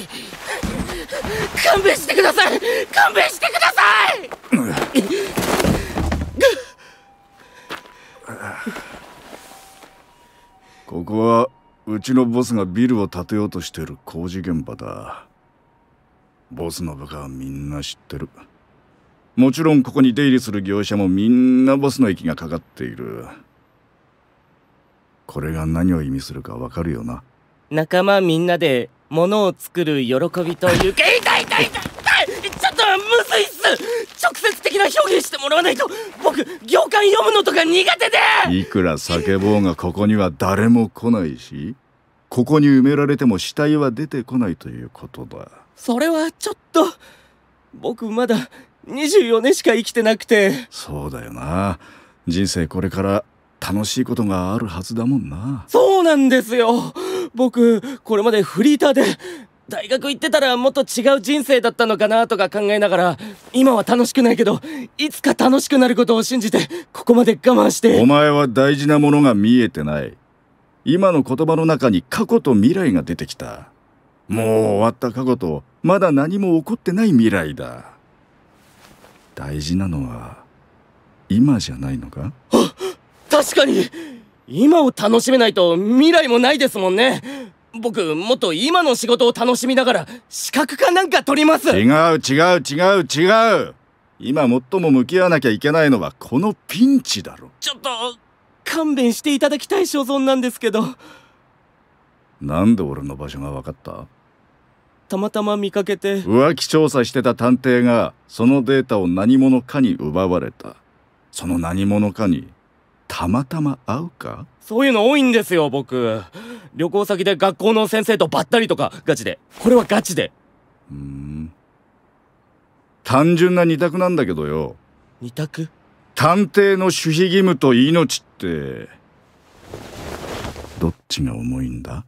勘弁してください勘弁してください、うん、ここはうちのボスがビルを建てようとしてる工事現場だボスの部下はみんな知ってるもちろんここに出入りする業者もみんなボスの息がかかっているこれが何を意味するかわかるよな仲間みんなで物を作る喜びという痛い痛い痛い痛いちょっとむずいっす直接的な表現してもらわないと僕行間読むのとか苦手でいくら叫ぼうがここには誰も来ないしここに埋められても死体は出てこないということだそれはちょっと僕まだ24年しか生きてなくてそうだよな人生これから楽しいことがあるはずだもんなそうなんですよ僕、これまでフリーターで、大学行ってたらもっと違う人生だったのかなとか考えながら、今は楽しくないけど、いつか楽しくなることを信じて、ここまで我慢して。お前は大事なものが見えてない。今の言葉の中に過去と未来が出てきた。もう終わった過去と、まだ何も起こってない未来だ。大事なのは、今じゃないのか確かに今を楽しめないと未来もないですもんね僕もっと今の仕事を楽しみながら資格かなんか取ります違う違う違う違う今最も向き合わなきゃいけないのはこのピンチだろちょっと勘弁していただきたい所存なんですけどなんで俺の場所が分かったたまたま見かけて浮気調査してた探偵がそのデータを何者かに奪われたその何者かにたまたま会うかそういうの多いんですよ僕旅行先で学校の先生とばったりとかガチでこれはガチでうん単純な二択なんだけどよ二択探偵の守秘義務と命ってどっちが重いんだ